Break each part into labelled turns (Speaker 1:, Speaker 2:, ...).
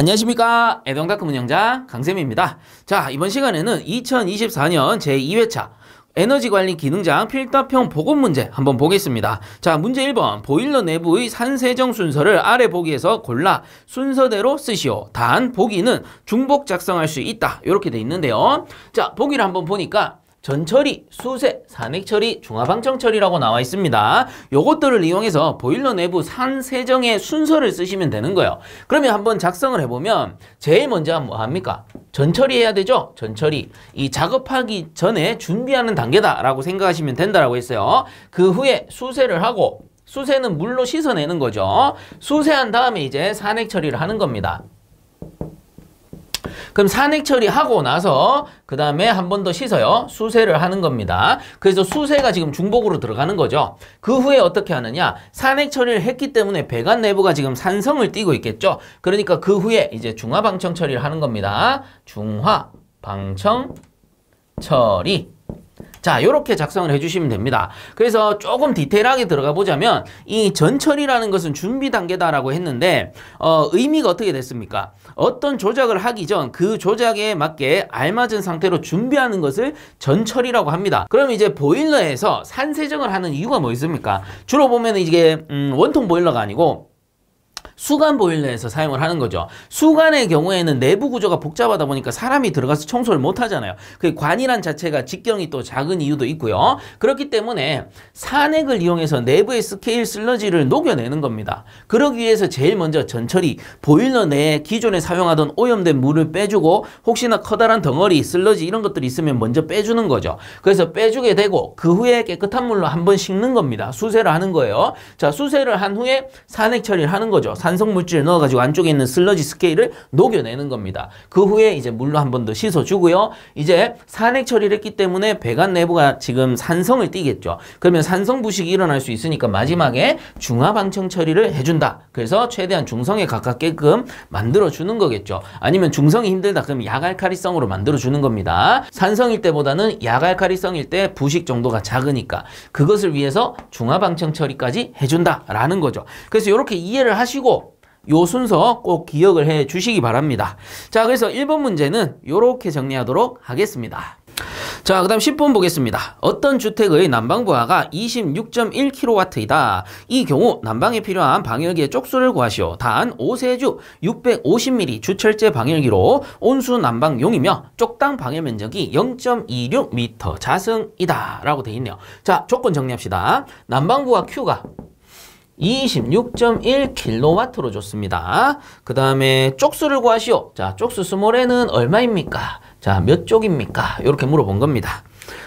Speaker 1: 안녕하십니까 애동닷컴 운영자 강쌤입니다 자 이번 시간에는 2024년 제2회차 에너지관리 기능장 필터평 복원 문제 한번 보겠습니다. 자, 문제 1번. 보일러 내부의 산세정 순서를 아래 보기에서 골라 순서대로 쓰시오. 단, 보기는 중복 작성할 수 있다. 이렇게 돼 있는데요. 자, 보기를 한번 보니까 전처리, 수세, 산액처리, 중화방청처리라고 나와 있습니다. 요것들을 이용해서 보일러 내부 산세정의 순서를 쓰시면 되는 거예요. 그러면 한번 작성을 해보면 제일 먼저 뭐합니까? 전처리해야 되죠? 전처리. 이 작업하기 전에 준비하는 단계다라고 생각하시면 된다라고 했어요. 그 후에 수세를 하고 수세는 물로 씻어내는 거죠. 수세한 다음에 이제 산액 처리를 하는 겁니다. 그럼 산액 처리하고 나서 그 다음에 한 번 더 씻어요. 수세를 하는 겁니다. 그래서 수세가 지금 중복으로 들어가는 거죠. 그 후에 어떻게 하느냐. 산액 처리를 했기 때문에 배관 내부가 지금 산성을 띄고 있겠죠. 그러니까 그 후에 이제 중화방청 처리를 하는 겁니다. 중화방청 처리. 자, 이렇게 작성을 해주시면 됩니다. 그래서 조금 디테일하게 들어가 보자면 이 전철이라는 것은 준비 단계다라고 했는데 어, 의미가 어떻게 됐습니까? 어떤 조작을 하기 전 그 조작에 맞게 알맞은 상태로 준비하는 것을 전철이라고 합니다. 그럼 이제 보일러에서 산세정을 하는 이유가 뭐 있습니까? 주로 보면 이게 음, 원통 보일러가 아니고 수간 보일러에서 사용을 하는 거죠. 수간의 경우에는 내부 구조가 복잡하다 보니까 사람이 들어가서 청소를 못 하잖아요. 그 관이란 자체가 직경이 또 작은 이유도 있고요. 그렇기 때문에 산액을 이용해서 내부의 스케일 슬러지를 녹여내는 겁니다. 그러기 위해서 제일 먼저 전철이 보일러 내에 기존에 사용하던 오염된 물을 빼주고 혹시나 커다란 덩어리, 슬러지 이런 것들이 있으면 먼저 빼주는 거죠. 그래서 빼주게 되고 그 후에 깨끗한 물로 한번 식는 겁니다. 수세를 하는 거예요. 자, 수세를 한 후에 산액 처리를 하는 거죠. 산 산성 물질을 넣어가지고 안쪽에 있는 슬러지 스케일을 녹여내는 겁니다. 그 후에 이제 물로 한 번 더 씻어주고요. 이제 산액 처리를 했기 때문에 배관 내부가 지금 산성을 띠겠죠. 그러면 산성 부식이 일어날 수 있으니까 마지막에 중화방청 처리를 해준다. 그래서 최대한 중성에 가깝게끔 만들어주는 거겠죠. 아니면 중성이 힘들다. 그럼 약알카리성으로 만들어주는 겁니다. 산성일 때보다는 약알카리성일 때 부식 정도가 작으니까 그것을 위해서 중화방청 처리까지 해준다라는 거죠. 그래서 이렇게 이해를 하시고 요 순서 꼭 기억을 해 주시기 바랍니다. 자, 그래서 1번 문제는 요렇게 정리하도록 하겠습니다. 자, 그 다음 10번 보겠습니다. 어떤 주택의 난방부하가 26.1kW이다. 이 경우 난방에 필요한 방열기의 쪽수를 구하시오. 단 5세주 650mm 주철제 방열기로 온수 난방용이며 쪽당 방열 면적이 0.26m 자승이다. 라고 돼 있네요. 자, 조건 정리합시다. 난방부하 Q가 26.1kW로 줬습니다. 그 다음에 쪽수를 구하시오. 자, 쪽수 스몰에는 얼마입니까? 자, 몇 쪽입니까? 이렇게 물어본 겁니다.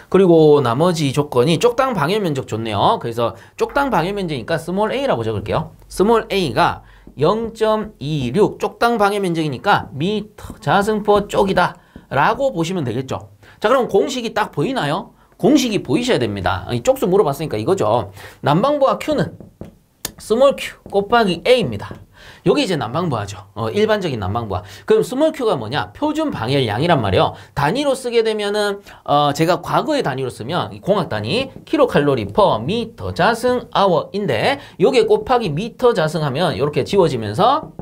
Speaker 1: 그리고 나머지 조건이 쪽당 방열 면적 좋네요. 그래서 쪽당 방열 면적이니까 스몰 a라고 적을게요. 스몰 a가 0.26 쪽당 방열 면적이니까 미터 자승포 쪽이다 라고 보시면 되겠죠. 자 그럼 공식이 딱 보이나요? 공식이 보이셔야 됩니다. 이 쪽수 물어봤으니까 이거죠. 난방부와 Q는 스몰 q 곱하기 a입니다. 여기 이제 난방부하죠. 어, 일반적인 난방부하. 그럼 스몰 q가 뭐냐? 표준 방열량이란 말이에요. 단위로 쓰게 되면은 어, 제가 과거의 단위로 쓰면 공학 단위 킬로칼로리 퍼 미터 자승 아워인데 여기 곱하기 미터 자승하면 이렇게 지워지면서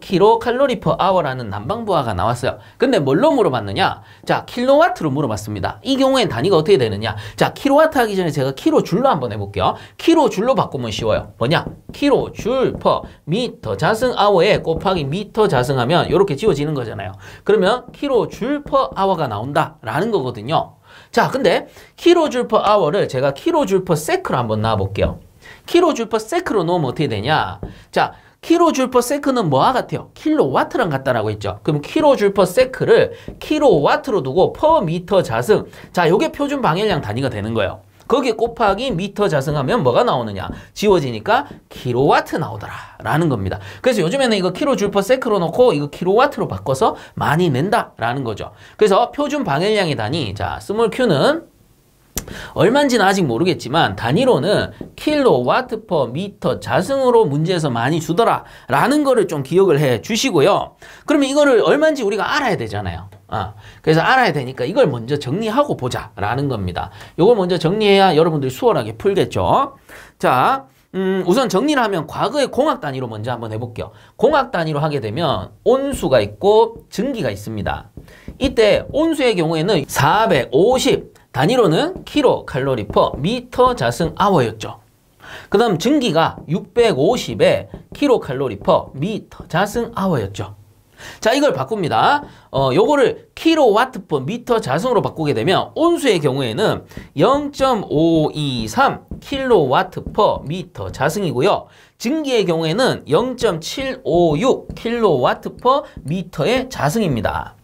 Speaker 1: 킬로칼로리 퍼 아워라는 난방부하가 나왔어요. 근데 뭘로 물어봤느냐? 자, 킬로와트로 물어봤습니다. 이 경우엔 단위가 어떻게 되느냐? 자, 킬로와트 하기 전에 제가 키로 줄로 한번 해볼게요. 키로 줄로 바꾸면 쉬워요. 뭐냐? 키로 줄퍼 미터 자승 아워에 곱하기 미터 자승하면 이렇게 지워지는 거잖아요. 그러면 키로 줄퍼 아워가 나온다라는 거거든요. 자, 근데 키로줄 퍼 아워를 제가 키로줄 퍼 세크로 한번 나와볼게요. 키로줄 퍼 세크로 넣으면 어떻게 되냐? 자, 킬로줄 퍼 세크는 뭐와 같아요? 킬로와트랑 같다라고 했죠. 그럼 킬로줄 퍼 세크를 킬로와트로 두고 퍼 미터 자승. 자, 요게 표준 방열량 단위가 되는 거예요. 거기에 곱하기 미터 자승하면 뭐가 나오느냐? 지워지니까 킬로와트 나오더라라는 겁니다. 그래서 요즘에는 이거 킬로줄 퍼 세크로 놓고 이거 킬로와트로 바꿔서 많이 낸다라는 거죠. 그래서 표준 방열량의 단위 자, 스몰 q는 얼마인지는 아직 모르겠지만 단위로는 킬로, 와트 퍼, 미터, 자승으로 문제에서 많이 주더라 라는 거를 좀 기억을 해 주시고요. 그러면 이거를 얼마인지 우리가 알아야 되잖아요. 아, 그래서 알아야 되니까 이걸 먼저 정리하고 보자라는 겁니다. 이걸 먼저 정리해야 여러분들이 수월하게 풀겠죠. 자, 음, 우선 정리를 하면 과거의 공학 단위로 먼저 한번 해볼게요. 공학 단위로 하게 되면 온수가 있고 증기가 있습니다. 이때 온수의 경우에는 450, 단위로는 키로 칼로리 퍼 미터 자승 아워였죠. 그 다음 증기가 650에 키로 칼로리 퍼 미터 자승 아워였죠. 자 이걸 바꿉니다. 어 요거를 키로와트퍼 미터 자승으로 바꾸게 되면 온수의 경우에는 0.523 킬로와트 퍼 미터 자승이고요. 증기의 경우에는 0.756 킬로와트 퍼 미터의 자승입니다.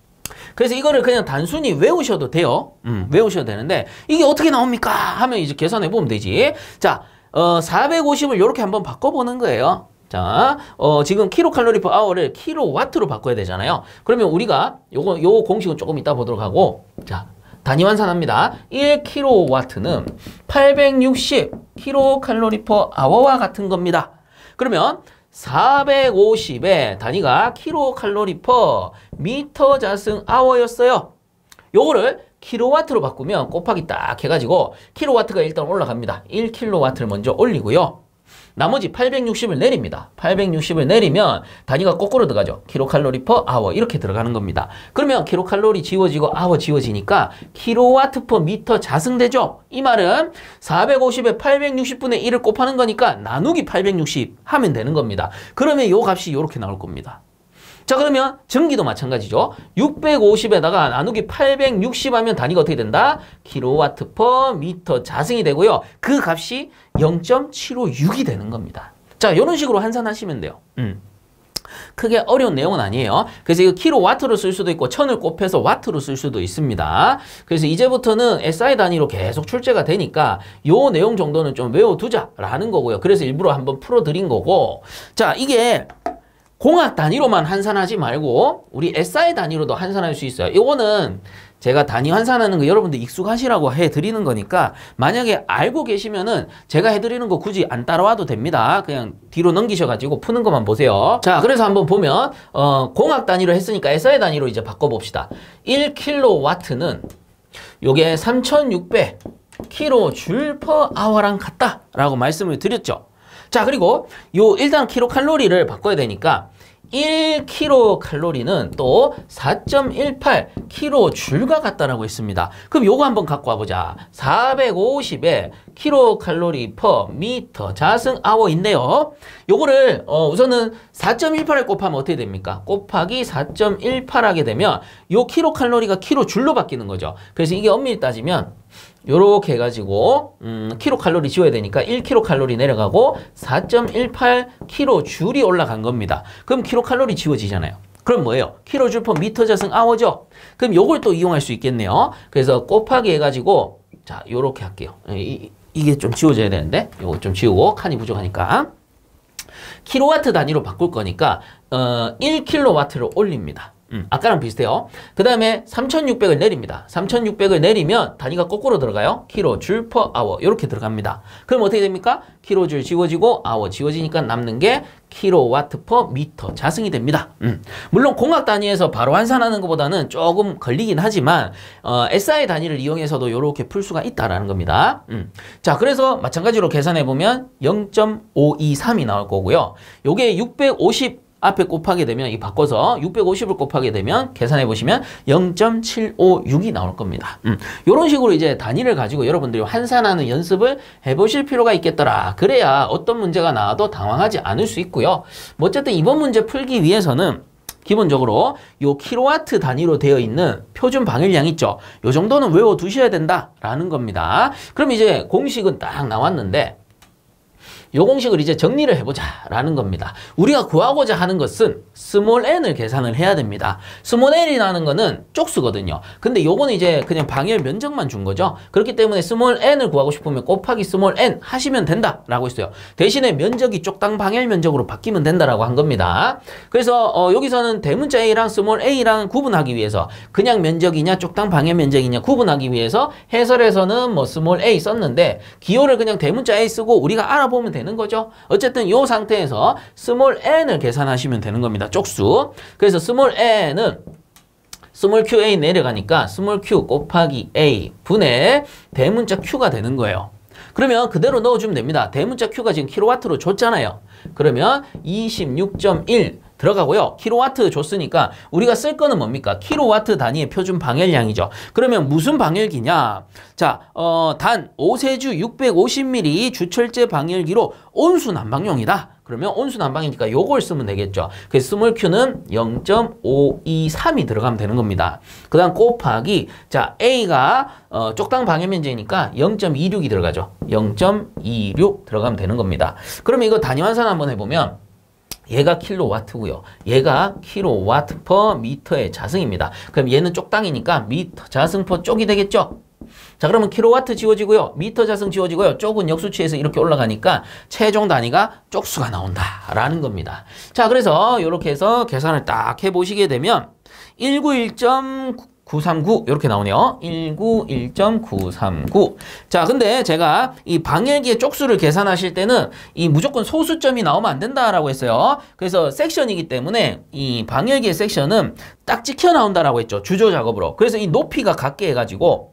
Speaker 1: 그래서 이거를 그냥 단순히 외우셔도 돼요. 음, 외우셔도 되는데 이게 어떻게 나옵니까? 하면 이제 계산해 보면 되지. 자, 어, 450을 이렇게 한번 바꿔보는 거예요. 자, 어, 지금 킬로칼로리 퍼 아워를 킬로와트로 바꿔야 되잖아요. 그러면 우리가 요거 요 공식은 조금 이따 보도록 하고 자, 단위 환산합니다. 1킬로와트는 860 킬로칼로리 퍼 아워와 같은 겁니다. 그러면 450의 단위가 킬로칼로리 퍼 미터 자승 아워였어요. 요거를 킬로와트로 바꾸면 곱하기 딱 해가지고 킬로와트가 일단 올라갑니다. 1킬로와트를 먼저 올리고요. 나머지 860을 내립니다. 860을 내리면 단위가 거꾸로 들어가죠. 킬로칼로리 퍼 아워 이렇게 들어가는 겁니다. 그러면 킬로칼로리 지워지고 아워 지워지니까 킬로와트 퍼 미터 자승되죠. 이 말은 450에 860분의 1을 곱하는 거니까 나누기 860 하면 되는 겁니다. 그러면 요 값이 이렇게 나올 겁니다. 자 그러면 전기도 마찬가지죠. 650에다가 나누기 860 하면 단위가 어떻게 된다? 킬로와트 퍼 미터 자승이 되고요. 그 값이 0.756이 되는 겁니다. 자 이런 식으로 환산하시면 돼요. 음. 크게 어려운 내용은 아니에요. 그래서 이거 킬로와트로 쓸 수도 있고 천을 곱해서 와트로 쓸 수도 있습니다. 그래서 이제부터는 SI 단위로 계속 출제가 되니까 요 내용 정도는 좀 외워두자라는 거고요. 그래서 일부러 한번 풀어드린 거고 자 이게 공학 단위로만 환산하지 말고 우리 SI 단위로도 환산할 수 있어요. 이거는 제가 단위 환산하는 거 여러분들 익숙하시라고 해드리는 거니까 만약에 알고 계시면은 제가 해드리는 거 굳이 안 따라와도 됩니다. 그냥 뒤로 넘기셔가지고 푸는 것만 보세요. 자 그래서 한번 보면 어, 공학 단위로 했으니까 SI 단위로 이제 바꿔봅시다. 1kW는 요게 3600 킬로줄 퍼 아워랑 같다라고 말씀을 드렸죠. 자 그리고 요 일단 킬로칼로리를 바꿔야 되니까 1kcal는 또 4 1 8 k j 과 같다라고 있습니다. 그럼 요거 한번 갖고 와보자. 450에 kcal per m 자승 아워있네요 요거를 어 우선은 4.18에 곱하면 어떻게 됩니까? 곱하기 4.18 하게 되면 요 kcal가 kJ로 바뀌는 거죠. 그래서 이게 엄밀히 따지면 요렇게 해가지고 음, 킬로칼로리 지워야 되니까 1키로칼로리 내려가고 4 1 8키로 줄이 올라간 겁니다. 그럼 키로칼로리 지워지잖아요. 그럼 뭐예요? 키로줄퍼 미터 자승 아워죠. 그럼 요걸 또 이용할 수 있겠네요. 그래서 곱하기 해가지고 자 요렇게 할게요. 예, 이, 이게 좀 지워져야 되는데 요거 좀 지우고 칸이 부족하니까 킬로와트 단위로 바꿀 거니까 어, 1킬로와트를 올립니다. 음. 아까랑 비슷해요. 그 다음에 3600을 내립니다. 3600을 내리면 단위가 거꾸로 들어가요. 킬로 줄퍼 아워 이렇게 들어갑니다. 그럼 어떻게 됩니까? 킬로 줄 지워지고 아워 지워지니까 남는 게 킬로와트 퍼 미터 자승이 됩니다. 음. 물론 공학 단위에서 바로 환산하는 것보다는 조금 걸리긴 하지만 어, SI 단위를 이용해서도 이렇게 풀 수가 있다라는 겁니다. 음. 자 그래서 마찬가지로 계산해 보면 0.523이 나올 거고요. 이게650 앞에 곱하게 되면 이 바꿔서 650을 곱하게 되면 계산해 보시면 0.756이 나올 겁니다. 음, 이런 식으로 이제 단위를 가지고 여러분들이 환산하는 연습을 해보실 필요가 있겠더라. 그래야 어떤 문제가 나와도 당황하지 않을 수 있고요. 뭐 어쨌든 이번 문제 풀기 위해서는 기본적으로 요 킬로와트 단위로 되어 있는 표준 방열량 있죠. 요 정도는 외워두셔야 된다라는 겁니다. 그럼 이제 공식은 딱 나왔는데 요 공식을 이제 정리를 해보자라는 겁니다. 우리가 구하고자 하는 것은 스몰 n을 계산을 해야 됩니다. 스몰 n이라는 거는 쪽수거든요. 근데 요거는 이제 그냥 방열 면적만 준 거죠. 그렇기 때문에 스몰 n을 구하고 싶으면 곱하기 스몰 n 하시면 된다라고 했어요. 대신에 면적이 쪽당 방열 면적으로 바뀌면 된다라고 한 겁니다. 그래서 어 여기서는 대문자 a랑 스몰 a랑 구분하기 위해서 그냥 면적이냐 쪽당 방열 면적이냐 구분하기 위해서 해설에서는 뭐 스몰 a 썼는데 기호를 그냥 대문자 a 쓰고 우리가 알아보면 되는 되는 거죠. 어쨌든 이 상태에서 스몰 n을 계산하시면 되는 겁니다. 쪽수. 그래서 스몰 n은 스몰 qa 내려가니까 스몰 q 곱하기 a 분의 대문자 q가 되는 거예요. 그러면 그대로 넣어주면 됩니다. 대문자 q가 지금 킬로와트로 줬잖아요. 그러면 26.1 들어가고요. 킬로와트 줬으니까 우리가 쓸 거는 뭡니까? 킬로와트 단위의 표준 방열량이죠. 그러면 무슨 방열기냐? 자, 어, 단 5세주 650mm 주철제 방열기로 온수 난방용이다. 그러면 온수 난방이니까 요걸 쓰면 되겠죠. 그래서 스몰 Q는 0.523이 들어가면 되는 겁니다. 그 다음 곱하기 자 A가 어, 쪽당 방열면제니까 0.26이 들어가죠. 0.26 들어가면 되는 겁니다. 그러면 이거 단위환산 한번 해보면 얘가 킬로와트고요. 얘가 킬로와트 퍼 미터의 자승입니다. 그럼 얘는 쪽당이니까 미터 자승 퍼 쪽이 되겠죠? 자 그러면 킬로와트 지워지고요. 미터 자승 지워지고요. 쪽은 역수치에서 이렇게 올라가니까 최종 단위가 쪽수가 나온다라는 겁니다. 자 그래서 이렇게 해서 계산을 딱 해보시게 되면 191.9 939 이렇게 나오네요. 191.939. 자, 근데 제가 이 방열기의 쪽수를 계산하실 때는 이 무조건 소수점이 나오면 안 된다라고 했어요. 그래서 섹션이기 때문에 이 방열기의 섹션은 딱 찍혀 나온다라고 했죠. 주조 작업으로. 그래서 이 높이가 같게 해가지고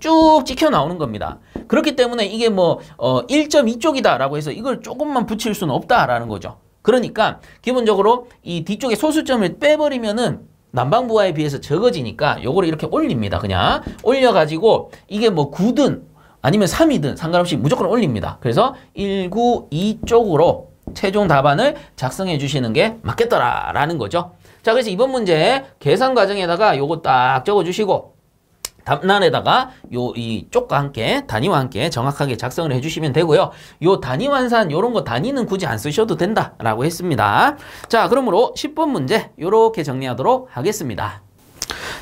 Speaker 1: 쭉 찍혀 나오는 겁니다. 그렇기 때문에 이게 뭐 1.2쪽이다라고 어, 해서 이걸 조금만 붙일 수는 없다라는 거죠. 그러니까 기본적으로 이 뒤쪽에 소수점을 빼버리면은 난방부하에 비해서 적어지니까 요거를 이렇게 올립니다. 그냥 올려가지고 이게 뭐 9든 아니면 3이든 상관없이 무조건 올립니다. 그래서 192쪽으로 최종 답안을 작성해 주시는 게 맞겠더라라는 거죠. 자 그래서 이번 문제 계산 과정에다가 요거 딱 적어주시고 답란에다가 요 이 쪽과 함께 단위와 함께 정확하게 작성을 해주시면 되고요. 요 단위 환산 요런 거 단위는 굳이 안 쓰셔도 된다라고 했습니다. 자 그러므로 10번 문제 요렇게 정리하도록 하겠습니다.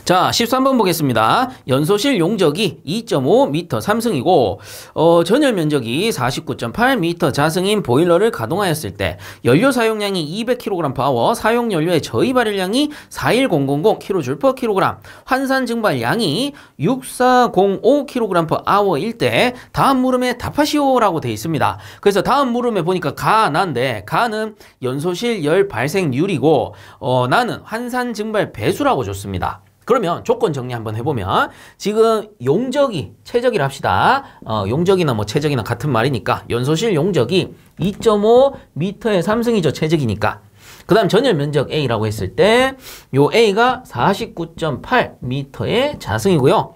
Speaker 1: 자, 13번 보겠습니다. 연소실 용적이 2.5m 삼승이고 어, 전열 면적이 49.8m 자승인 보일러를 가동하였을 때 연료 사용량이 200kg 파워, 사용 연료의 저희 발열량이 41000kJkg, 환산 증발량이 6405kgh일 때 다음 물음에 답하시오라고 돼 있습니다. 그래서 다음 물음에 보니까 가난데 가는 연소실 열 발생률이고 어, 나는 환산 증발 배수라고 줬습니다. 그러면 조건 정리 한번 해보면 지금 용적이 최적이라 합시다. 어, 용적이나 뭐 최적이나 같은 말이니까 연소실 용적이 2.5m의 3승이죠 최적이니까. 그 다음 전열 면적 A라고 했을 때 요 A가 49.8m의 자승이고요.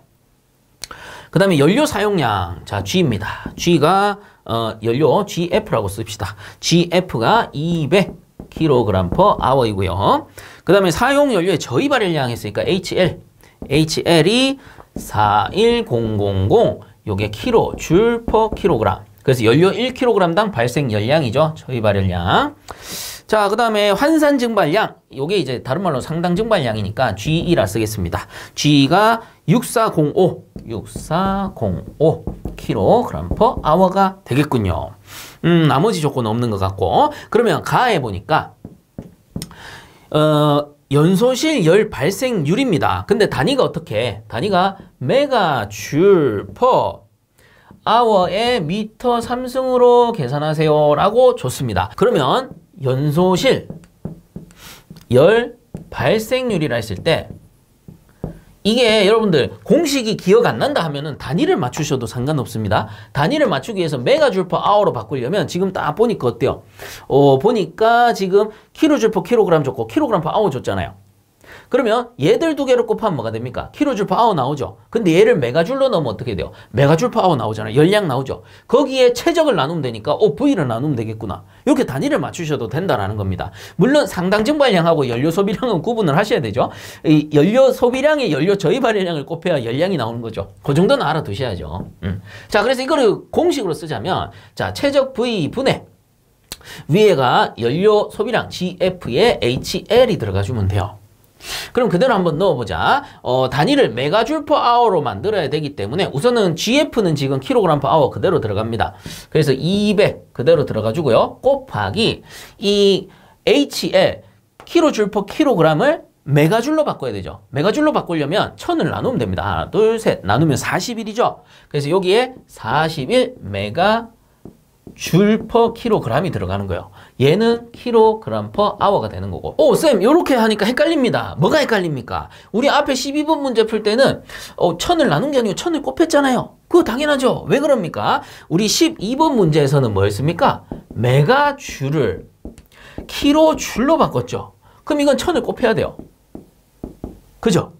Speaker 1: 그 다음에 연료 사용량 자 G입니다. G가 어, 연료 GF라고 씁시다. GF가 200 kg/h이고요. 그 다음에 사용연료의 저이발열량 했으니까 HL. HL이 41000 요게 키로, 줄퍼 킬로그램. 그래서 연료 1kg당 발생 열량이죠. 저이발열량. 자, 그 다음에 환산 증발량. 요게 이제 다른 말로 상당 증발량이니까 G2라 쓰겠습니다. G가 6405, 6405kg/h가 되겠군요. 음, 나머지 조건 없는 것 같고 어? 그러면 가에 보니까 어, 연소실 열 발생률입니다. 근데 단위가 어떻게? 단위가 메가줄 퍼 아워에 미터 3승으로 계산하세요 라고 줬습니다. 그러면 연소실 열 발생률이라 했을 때 이게 여러분들 공식이 기억 안 난다 하면은 단위를 맞추셔도 상관없습니다. 단위를 맞추기 위해서 메가줄 퍼 아워로 바꾸려면 지금 딱 보니까 어때요? 어, 보니까 지금 키로줄 퍼 킬로그램 줬고 킬로그램 퍼 아워 줬잖아요. 그러면 얘들 두 개를 곱하면 뭐가 됩니까? 킬로줄 파워 나오죠. 근데 얘를 메가줄로 넣으면 어떻게 돼요? 메가줄 파워 나오잖아요. 열량 나오죠. 거기에 최적을 나누면 되니까 어 V를 나누면 되겠구나. 이렇게 단위를 맞추셔도 된다라는 겁니다. 물론 상당 증발량하고 연료 소비량은 구분을 하셔야 되죠. 이 연료 소비량에 연료 저희발량을 곱해야 열량이 나오는 거죠. 그 정도는 알아두셔야죠. 음. 자 그래서 이거를 공식으로 쓰자면 자 최적 V 분해 위에가 연료 소비량 GF에 HL이 들어가주면 돼요. 그럼 그대로 한번 넣어보자. 어, 단위를 메가줄 퍼 아워로 만들어야 되기 때문에 우선은 GF는 지금 킬로그램 퍼 아워 그대로 들어갑니다. 그래서 200 그대로 들어가지고요. 곱하기 이 H의 킬로줄 퍼 킬로그램을 메가줄로 바꿔야 되죠. 메가줄로 바꾸려면 1 0 0 0을 나누면 됩니다. 하나, 둘, 셋. 나누면 41이죠. 그래서 여기에 41 메가줄 퍼 킬로그램이 들어가는 거예요. 얘는 킬로그램 퍼 아워가 되는 거고 오쌤 이렇게 하니까 헷갈립니다 뭐가 헷갈립니까 우리 앞에 12번 문제 풀 때는 어, 천을 나눈 게 아니고 천을 곱했잖아요 그거 당연하죠 왜 그럽니까 우리 12번 문제에서는 뭐였습니까 메가줄을 킬로줄로 바꿨죠 그럼 이건 천을 곱해야 돼요 그죠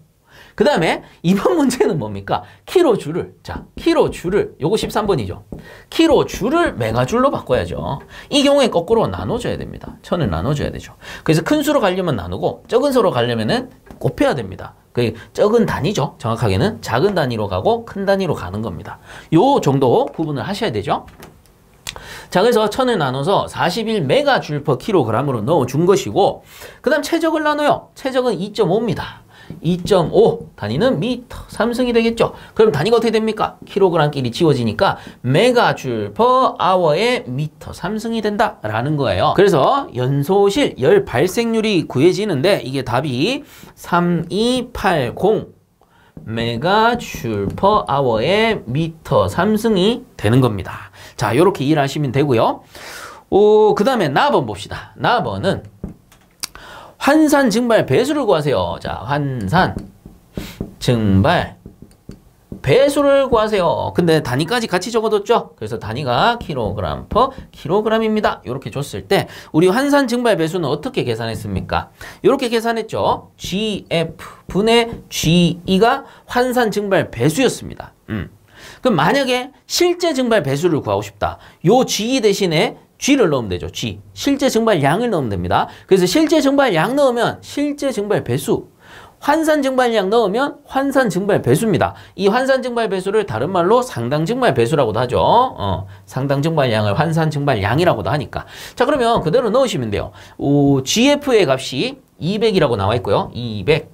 Speaker 1: 그 다음에 이번 문제는 뭡니까? 키로줄을 자 키로줄을 요거 13번이죠. 키로줄을 메가줄로 바꿔야죠. 이 경우에 거꾸로 나눠줘야 됩니다. 천을 나눠줘야 되죠. 그래서 큰 수로 가려면 나누고 적은 수로 가려면은 곱해야 됩니다. 그 적은 단위죠. 정확하게는 작은 단위로 가고 큰 단위로 가는 겁니다. 요 정도 구분을 하셔야 되죠. 자 그래서 천을 나눠서 41 메가줄 퍼키로그램으로 넣어준 것이고 그 다음 최적을 나눠요. 최적은 2.5입니다. 2.5 단위는 미터, 3승이 되겠죠. 그럼 단위가 어떻게 됩니까? 킬로그램끼리 지워지니까 메가줄 퍼 아워의 미터 3승이 된다라는 거예요. 그래서 연소실 열 발생률이 구해지는데 이게 답이 3280 메가줄 퍼 아워의 미터 3승이 되는 겁니다. 자, 이렇게 이 일하시면 되고요. 오, 그 다음에 나번 봅시다. 나번은 환산 증발 배수를 구하세요. 자, 환산 증발 배수를 구하세요. 근데 단위까지 같이 적어뒀죠? 그래서 단위가 킬로그램 퍼 킬로그램입니다. 이렇게 줬을 때 우리 환산 증발 배수는 어떻게 계산했습니까? 이렇게 계산했죠. GF 분의 GE가 환산 증발 배수였습니다. 음. 그럼 만약에 실제 증발 배수를 구하고 싶다. 요 GE 대신에 G를 넣으면 되죠. G. 실제 증발 양을 넣으면 됩니다. 그래서 실제 증발 양 넣으면 실제 증발 배수. 환산 증발 량 넣으면 환산 증발 배수입니다. 이 환산 증발 배수를 다른 말로 상당 증발 배수라고도 하죠. 어, 상당 증발 양을 환산 증발 양이라고도 하니까. 자, 그러면 그대로 넣으시면 돼요. 오, GF의 값이 200이라고 나와 있고요. 200.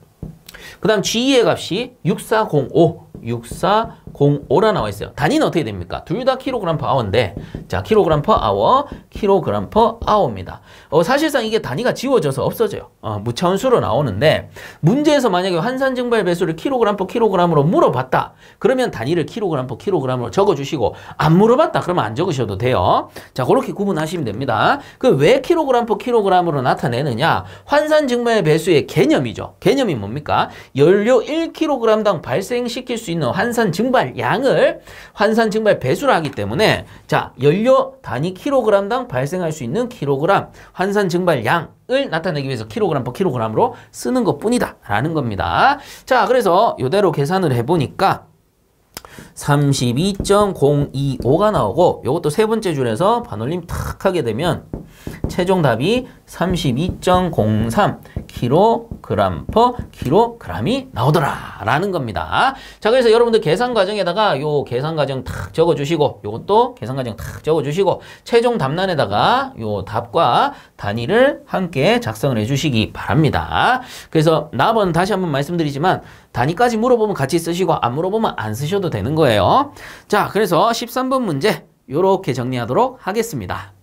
Speaker 1: 그 다음 GE의 값이 6405, 6405. 0.05라 나와 있어요. 단위는 어떻게 됩니까? 둘 다 킬로그램 퍼 아워인데 자, 킬로그램 퍼 아워, 킬로그램 퍼 아워입니다. 어, 사실상 이게 단위가 지워져서 없어져요. 어, 무차원수로 나오는데 문제에서 만약에 환산 증발 배수를 킬로그램 퍼 킬로그램으로 물어봤다. 그러면 단위를 킬로그램 퍼 킬로그램으로 적어주시고 안 물어봤다. 그러면 안 적으셔도 돼요. 자, 그렇게 구분하시면 됩니다. 그 왜 킬로그램 퍼 킬로그램으로 나타내느냐? 환산 증발 배수의 개념이죠. 개념이 뭡니까? 연료 1kg당 발생시킬 수 있는 환산 증발 할 양을 환산 증발 배수를 하기 때문에 자 연료 단위 킬로그램당 발생할 수 있는 킬로그램 환산 증발 양을 나타내기 위해서 킬로그램 퍼 e 킬로그램으로 쓰는 것뿐이다 라는 겁니다. 자 그래서 이대로 계산을 해보니까 32.025가 나오고 이것도 세 번째 줄에서 반올림 탁 하게 되면 최종 답이 32.03kg per 그 g 이 나오더라 라는 겁니다. 자 그래서 여러분들 계산 과정에다가 요 계산 과정 탁 적어주시고 요것도 계산 과정 탁 적어주시고 최종 답란에다가 요 답과 단위를 함께 작성을 해주시기 바랍니다. 그래서 나번 다시 한번 말씀드리지만 단위까지 물어보면 같이 쓰시고 안 물어보면 안 쓰셔도 되는 거예요. 자 그래서 13번 문제 요렇게 정리하도록 하겠습니다.